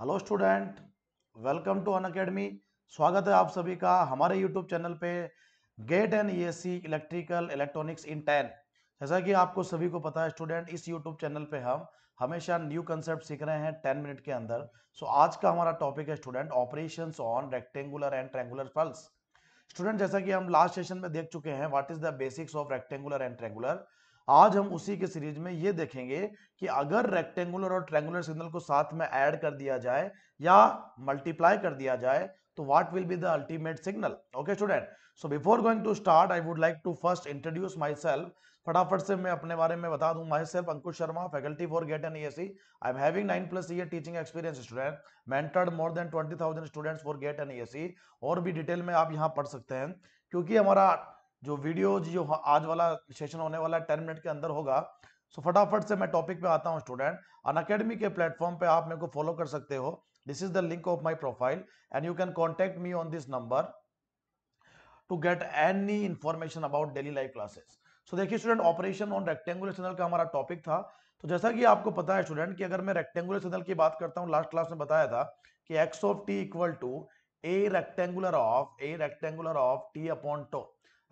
hello student welcome to Unacademy स्वागत है आप सभी का हमारे यूट्यूब चैनल पे GATE and ESE electrical electronics in ten जैसा कि आपको सभी को पता है स्टूडेंट इस यूट्यूब चैनल पे हम हमेशा न्यू कंसेप्ट सीख रहे हैं टेन मिनट के अंदर सो so, आज का हमारा टॉपिक है student operation on rectangular and triangular pulse student जैसा कि हम लास्ट सेशन में देख चुके हैं what is the basics of rectangular and triangular आज हम उसी के सीरीज में ये देखेंगे कि अगर रेक्टेंगुलर और ट्रेंगुलर सिग्नल को साथ में ऐड कर दिया जाए या मल्टीप्लाई कर दिया जाए तो what will be the ultimate signal okay student so before going to start I would like to first introduce introduce self फटाफट से मैं अपने बारे में बता दूं myself Ankush Sharma faculty for GATE and ESE I am having nine plus year teaching experience student mentored more than twenty thousand students for GATE and ESE और भी डिटेल में आप यहाँ पढ़ सकते हैं क्योंकि हमारा जो वीडियो जो हाँ, आज वाला सेशन होने वाला टेन मिनट के अंदर होगा सो फटाफट से मैं टॉपिक पे आता हूँ स्टूडेंट अन अकेडमी के प्लेटफॉर्म पे आप मेरे को फॉलो कर सकते हो this is the link of my profile and you can contact me on this number to get any information about daily life classes so देखिए student operation on rectangular signal का हमारा टॉपिक था तो जैसा कि आपको पता है स्टूडेंट कि अगर मैं रेक्टेंगुलर सिग्नल की बात करता हूँ लास्ट क्लास में बताया था कि x of t equal to a rectangular of a rectangular of t upon tau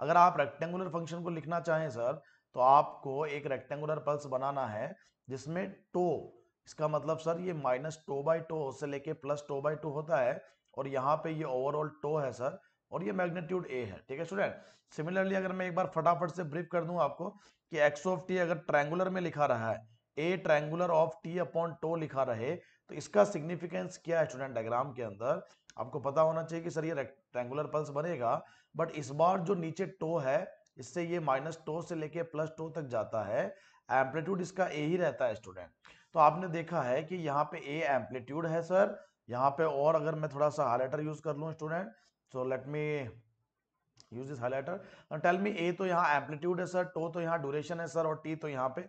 अगर आप रेक्टेंगुलर फंक्शन को लिखना चाहें सर तो आपको एक रेक्टेंगुलर पल्स बनाना है जिसमें टो इसका मतलब सर ये माइनस टो बाई टो से लेके प्लस टो बाई टो होता है और यहाँ पे ये ओवरऑल टो है सर और ये मैग्नीट्यूड ए है ठीक है स्टूडेंट सिमिलरली अगर मैं एक बार फटाफट से ब्रीफ कर दूं आपको कि एक्स ऑफ टी अगर ट्रैंगुलर में लिखा रहा है a triangular of t upon tau लिखा रहे तो इसका सिग्निफिकेंस क्या है स्टूडेंट डायग्राम के अंदर आपको पता होना चाहिए कि सर ये रेक्टेंगुलर पल्स बनेगा बट इस बार जो नीचे टो है इससे ये माइनस टो से लेके प्लस टो तक जाता है एम्पलीट्यूड इसका ए ही रहता है स्टूडेंट तो आपने देखा है कि यहाँ पे ए एम्पलीट्यूड है सर यहाँ पे और अगर मैं थोड़ा सा हाईलाइटर यूज कर लू student so let me use this highlighter tell me a तो यहाँ एम्पलीट्यूड है सर टो तो यहाँ ड्यूरेशन है सर और टी तो यहाँ पे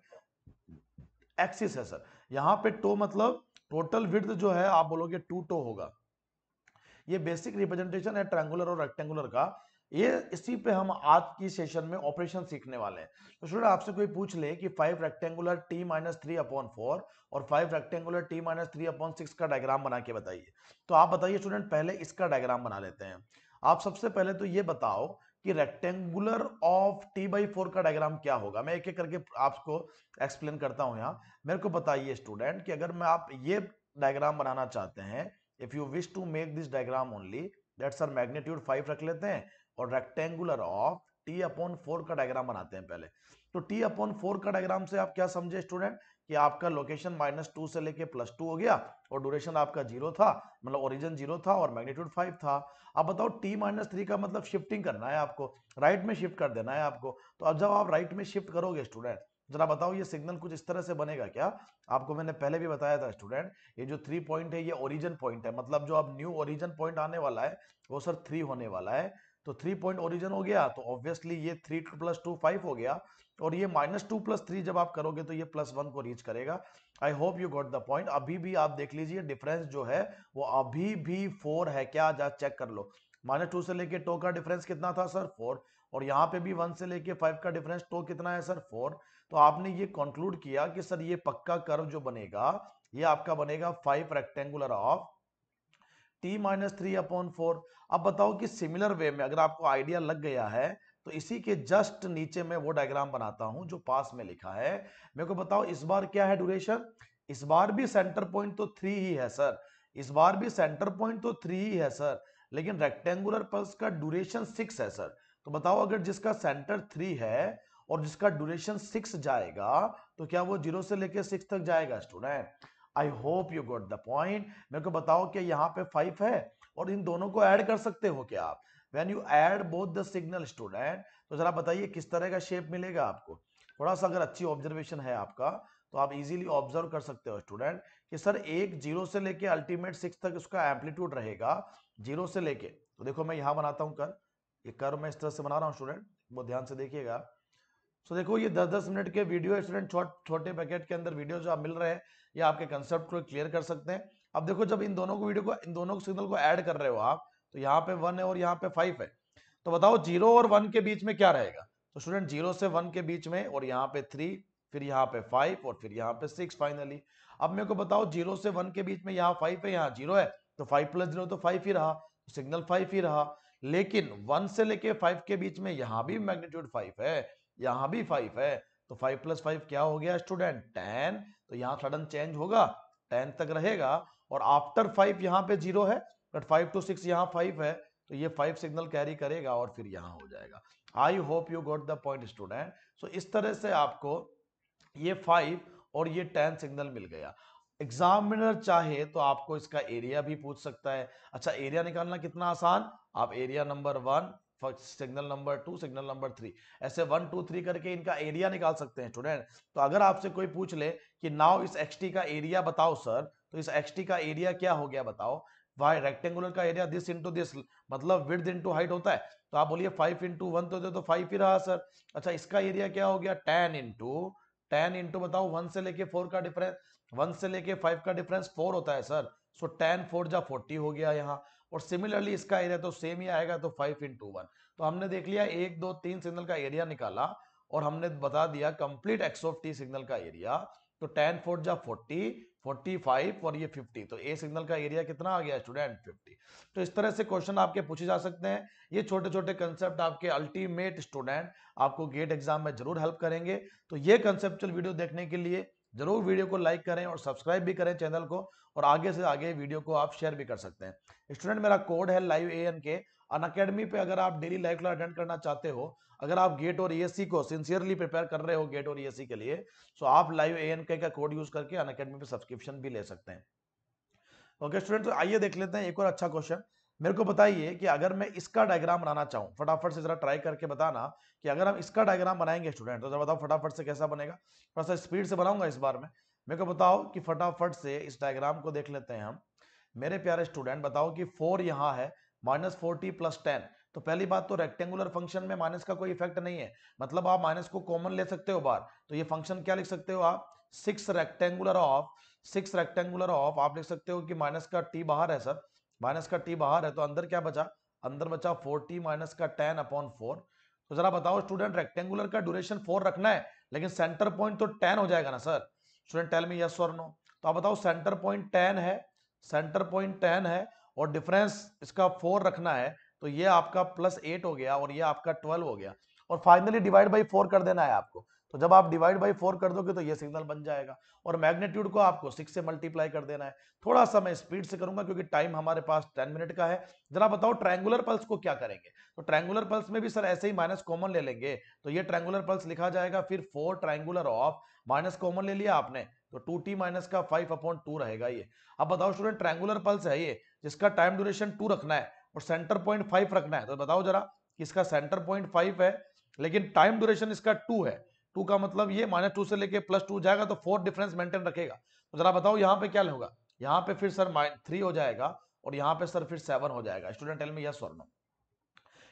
एक्सिस है सर यहाँ पे टो मतलब टोटल विर्थ जो है आप बोलोगे टू टो होगा ये बेसिक रिप्रेजेंटेशन है ट्रैंगुलर और रेक्टेंगुलर का ये इसी पे हम आज की सेशन में ऑपरेशन सीखने वाले हैं तो स्टूडेंट आपसे कोई पूछ ले कि five rectangular t minus three upon four और five rectangular t minus three upon six का डायग्राम बना के बताइए तो आप बताइए स्टूडेंट पहले इसका डायग्राम बना लेते हैं आप सबसे पहले तो ये बताओ कि rectangular of t by four का डायग्राम क्या होगा मैं एक एक करके आपको एक्सप्लेन करता हूँ यहाँ मेरे को बताइए स्टूडेंट कि अगर मैं आप ये डायग्राम बनाना चाहते हैं if you wish to make this diagram only that are magnitude five रख लेते हैं और rectangular of t upon four का डायग्राम बनाते हैं पहले तो टी अपॉन फोर का डायग्राम से आप क्या समझे स्टूडेंट कि आपका लोकेशन माइनस टू से लेके प्लस टू हो गया और ड्यूरेशन आपका जीरो था मतलब ओरिजिन जीरो था और मैग्नीट्यूड फाइव था अब बताओ टी माइनस थ्री का मतलब शिफ्टिंग करना है आपको राइट में शिफ्ट कर देना है आपको तो अब जब आप राइट में शिफ्ट करोगे स्टूडेंट जरा बताओ ये सिग्नल कुछ इस तरह से बनेगा क्या आपको मैंने पहले भी बताया था स्टूडेंट ये जो थ्री पॉइंट है ये ओरिजिन पॉइंट है मतलब जो अब न्यू ओरिजिन पॉइंट आने वाला है वो सर थ्री होने वाला है तो थ्री पॉइंट ओरिजिन हो गया तो ऑब्वियसली ये थ्री प्लस टू फाइव हो गया और ये माइनस टू प्लस थ्री जब आप करोगे तो ये प्लस वन को रीच करेगा I hope you got the point अभी भी आप देख लीजिए डिफरेंस जो है वो अभी भी फोर है क्या जा चेक कर लो माइनस टू से लेके टो का डिफरेंस कितना था सर फोर और यहाँ पे भी वन से लेके फाइव का डिफरेंस टो कितना है सर फोर तो आपने ये कंक्लूड किया कि सर ये पक्का कर्व जो बनेगा ये आपका बनेगा five rectangular of t minus three upon four अब बताओ कि सिमिलर वे में अगर आपको आइडिया लग गया है तो इसी के जस्ट नीचे में वो डायग्राम बनाता हूं जो पास में लिखा है मेरे को बताओ इस बार क्या है ड्यूरेशन इस बार भी सेंटर पॉइंट तो थ्री ही है सर इस बार भी सेंटर पॉइंट तो थ्री ही है सर लेकिन रेक्टेंगुलर पल्स का ड्यूरेशन सिक्स है सर तो बताओ अगर जिसका सेंटर थ्री है और जिसका ड्यूरेशन सिक्स जाएगा तो क्या वो जीरो से लेकर सिक्स तक जाएगा student I hope you got the point मेरे को बताओ कि यहाँ पे फाइव है और इन दोनों को ऐड कर सकते हो क्या आप when you add both the signal student तो जरा बताइए किस तरह का शेप मिलेगा आपको थोड़ा सा अगर अच्छी ऑब्जर्वेशन है आपका तो आप इजीली ऑब्जर्व कर सकते हो स्टूडेंट कि सर एक जीरो से लेके अल्टीमेट सिक्स तक उसका एम्पलीट्यूड रहेगा जीरो से लेके तो देखो मैं यहाँ बनाता हूँ कर ये कर मैं इस तरह से बना रहा हूँ स्टूडेंट बहुत ध्यान से देखिएगा सो देखो ये 10-10 मिनट के वीडियो स्टूडेंट छोट, छोटे पैकेट के अंदर वीडियो जो आप मिल रहे हैं ये आपके कंसेप्ट को क्लियर कर सकते हैं अब देखो जब इन दोनों को वीडियो को इन दोनों सिग्नल को ऐड कर रहे हो आप तो यहाँ पे वन है और यहाँ पे फाइव है तो बताओ जीरो और वन के बीच में क्या रहेगा तो स्टूडेंट जीरो से वन के बीच में और यहाँ पे थ्री फिर यहाँ पे फाइव और फिर यहाँ पे सिक्स फाइनली अब मेरे को बताओ जीरो से वन के बीच में यहाँ फाइव है यहाँ जीरो है तो फाइव प्लस जीरो तो फाइव ही रहा सिग्नल तो फाइव ही रहा लेकिन वन से लेके फाइव के बीच में यहाँ भी मैग्नीट्यूड फाइव है यहां भी फाइव है तो फाइव प्लस फाइव क्या हो गया स्टूडेंट टेन तो यहाँ सडन चेंज होगा टेन तक रहेगा और आफ्टर फाइव यहाँ पे जीरो है बट फाइव टू सिक्स यहाँ फाइव है तो ये फाइव सिग्नल कैरी करेगा और फिर यहाँ हो जाएगा I hope you got the point student so इस तरह से आपको ये फाइव और ये टेन सिग्नल मिल गया एग्जामिनर चाहे तो आपको इसका एरिया भी पूछ सकता है अच्छा एरिया निकालना कितना आसान आप area number one signal number two signal number three ऐसे वन टू थ्री करके इनका एरिया निकाल सकते हैं स्टूडेंट तो अगर आपसे कोई पूछ ले कि नाउ इस एक्स का एरिया बताओ सर तो इस एक्स का एरिया क्या हो गया बताओ वाई रेक्टेंगुलर का एरिया दिस इंटू दिस मतलब विद इंटू हाइट होता है तो आप बोलिए फाइव इंटू वन तो, दे तो फाइव ही रहा सर अच्छा इसका एरिया क्या हो गया टेन इंटू टेन इंटू बताओ वन से लेके फोर का डिफरेंस वन से लेके फाइव का डिफरेंस फोर होता है सर सो टेन फोर जा फोर्टी हो गया यहाँ और सिमिलरली इसका एरिया तो सेम ही आएगा तो फाइव इंटू वन तो हमने देख लिया एक दो तीन सिग्नल का एरिया निकाला और हमने बता दिया complete x of t signal का एरिया तो टेन फोर जा फोर्टी फोर्टी फाइव और ये फिफ्टी तो ए सिग्नल का एरिया कितना आ गया स्टूडेंट फिफ्टी तो इस तरह से क्वेश्चन आपके पूछे जा सकते हैं ये छोटे छोटे कंसेप्ट आपके अल्टीमेट स्टूडेंट आपको गेट एग्जाम में जरूर हेल्प करेंगे तो ये कंसेप्चुअल वीडियो देखने के लिए जरूर वीडियो को लाइक करें और सब्सक्राइब भी करें चैनल को और आगे से आगे वीडियो को आप शेयर भी कर सकते हैं स्टूडेंट मेरा कोड है लाइव ए एन के अन अकेडमी पे अगर आप डेली लाइव क्लास अटेंड करना चाहते हो अगर आप गेट और ई e को सिंसियरली प्रिपेयर कर रहे हो गेट और ई e के लिए तो आप लाइव ए एन के का कोड यूज करके अन अकेडमी पे सब्सक्रिप्शन भी ले सकते हैं ओके स्टूडेंट तो आइए देख लेते हैं एक और अच्छा क्वेश्चन मेरे को बताइए कि अगर मैं इसका डायग्राम बनाना चाहूँ फटाफट से जरा ट्राई करके बताना कि अगर हम इसका डायग्राम बनाएंगे स्टूडेंट तो जरा बताओ फटाफट से कैसा बनेगा थोड़ा सा स्पीड से बनाऊंगा इस बार में मेरे को बताओ कि फटाफट से इस डायग्राम को देख लेते हैं हम मेरे प्यारे स्टूडेंट बताओ कि फोर यहाँ है माइनस फोर्टी प्लस टेन तो पहली बात तो रेक्टेंगुलर फंक्शन में माइनस का कोई इफेक्ट नहीं है मतलब आप माइनस को कॉमन ले सकते हो बार तो ये फंक्शन क्या लिख सकते हो आप six rectangular of six rectangular of आप लिख सकते हो कि माइनस का टी बाहर है सर माइनस का टी बाहर है तो अंदर क्या बचा अंदर बचा फोर टी माइनस का टेन अपॉन फोर तो जरा बताओ स्टूडेंट रेक्टेंगुलर का ड्यूरेशन फोर रखना है लेकिन सेंटर पॉइंट तो टेन हो जाएगा ना sir student tell me yes और नो तो आप बताओ सेंटर पॉइंट टेन है सेंटर पॉइंट टेन है और डिफरेंस इसका फोर रखना है तो ये आपका प्लस एट हो गया और ये आपका ट्वेल्व हो गया और फाइनली डिवाइड बाई फोर कर देना है आपको तो जब आप डिवाइड बाई फोर कर दोगे तो ये सिग्नल बन जाएगा और मैग्नीट्यूड को आपको सिक्स से मल्टीप्लाई कर देना है थोड़ा सा मैं स्पीड से करूंगा क्योंकि टाइम हमारे पास टेन मिनट का है जरा बताओ ट्रैंगुलर पल्स को क्या करेंगे तो ट्रैंगुलर पल्स में भी सर ऐसे ही माइनस कॉमन ले लेंगे तो ये ट्रैंगुलर पल्स लिखा जाएगा फिर four triangular of minus common ले लिया आपने तो टू टी माइनस का फाइव अपॉन टू रहेगा ये अब बताओ स्टूडेंट ट्रैंगुलर पल्स है ये जिसका टाइम ड्यूरेशन टू रखना है और सेंटर पॉइंट फाइव रखना है तो बताओ जरा कि इसका सेंटर पॉइंट फाइव है लेकिन टाइम ड्यूरेशन इसका टू है टू का मतलब ये माइनस टू से लेके प्लस टू जाएगा तो फोर डिफरेंस मेंटेन रखेगा तो जरा बताओ यहाँ पे क्या होगा यहाँ पे फिर सर माइन थ्री हो जाएगा और यहाँ पे सर फिर सेवन हो जाएगा स्टूडेंट टेल में यह स्वर्णो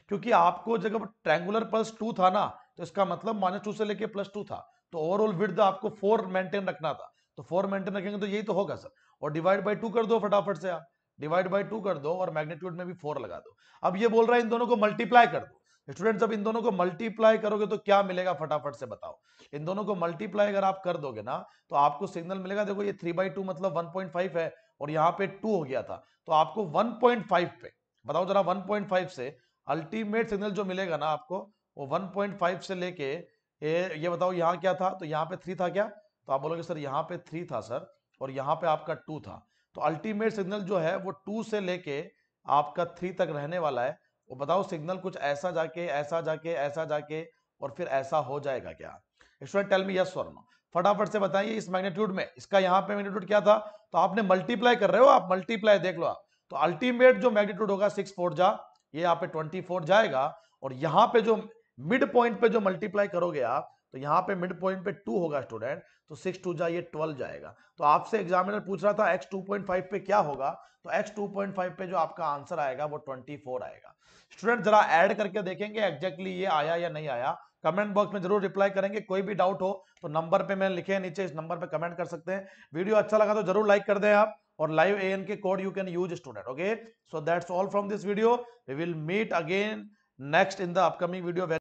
क्योंकि आपको जब ट्रेंगुलर प्लस टू था ना तो इसका मतलब माइनस टू से लेके प्लस टू था तो ओवरऑल विद आपको फोर मेंटेन रखना था तो फोर मेंटेन रखेंगे तो यही तो होगा सर और डिवाइड बाई टू कर दो फटाफट से आप डिवाइड बाई टू कर दो और मैग्नीट्यूड में भी फोर लगा दो अब ये बोल रहा है इन दोनों को मल्टीप्लाई कर दो स्टूडेंट जब इन दोनों को मल्टीप्लाई करोगे तो क्या मिलेगा फटाफट से बताओ इन दोनों को मल्टीप्लाई अगर आप कर दोगे ना तो आपको सिग्नल मिलेगा देखो ये थ्री बाई टू मतलब 1.5 है और यहाँ पे टू हो गया था तो आपको 1.5 पे बताओ जरा 1.5 से अल्टीमेट सिग्नल जो मिलेगा ना आपको वो 1.5 से लेके ये ये बताओ यहाँ क्या था तो यहाँ पे थ्री था क्या तो आप बोलोगे सर यहाँ पे थ्री था सर और यहाँ पे आपका टू था तो अल्टीमेट सिग्नल जो है वो टू से लेके आपका थ्री तक रहने वाला है वो बताओ सिग्नल कुछ ऐसा जाके ऐसा जाके ऐसा जाके और फिर ऐसा हो जाएगा क्या स्टूडेंट टेल मी यस और फटाफट से बताइए इस मैग्नीट्यूड में इसका यहाँ पे मैग्नीट्यूड क्या था तो आपने मल्टीप्लाई कर रहे हो आप मल्टीप्लाई देख लो आप तो अल्टीमेट जो मैग्नीट्यूड होगा सिक्स फोर जा ये यहाँ पे ट्वेंटी फोर जाएगा और यहाँ पे जो मिड पॉइंट पे जो मल्टीप्लाई करोगे आप तो यहाँ पे मिड पॉइंट पे टू होगा स्टूडेंट तो सिक्स टू जाए ट्वेल्व जाएगा तो आपसे एग्जामिनर पूछ रहा था एक्स टू पॉइंट फाइव पे क्या होगा तो एक्स टू पॉइंट फाइव पे जो आपका आंसर आएगा वो ट्वेंटी फोर आएगा स्टूडेंट जरा ऐड करके देखेंगे exactly ये आया या नहीं आया कमेंट बॉक्स में जरूर रिप्लाई करेंगे कोई भी डाउट हो तो नंबर पे मैंने लिखे नीचे इस नंबर पे कमेंट कर सकते हैं वीडियो अच्छा लगा तो जरूर लाइक कर दें आप और live A K code you can use student okay so that's all from this video we will meet again next in the upcoming video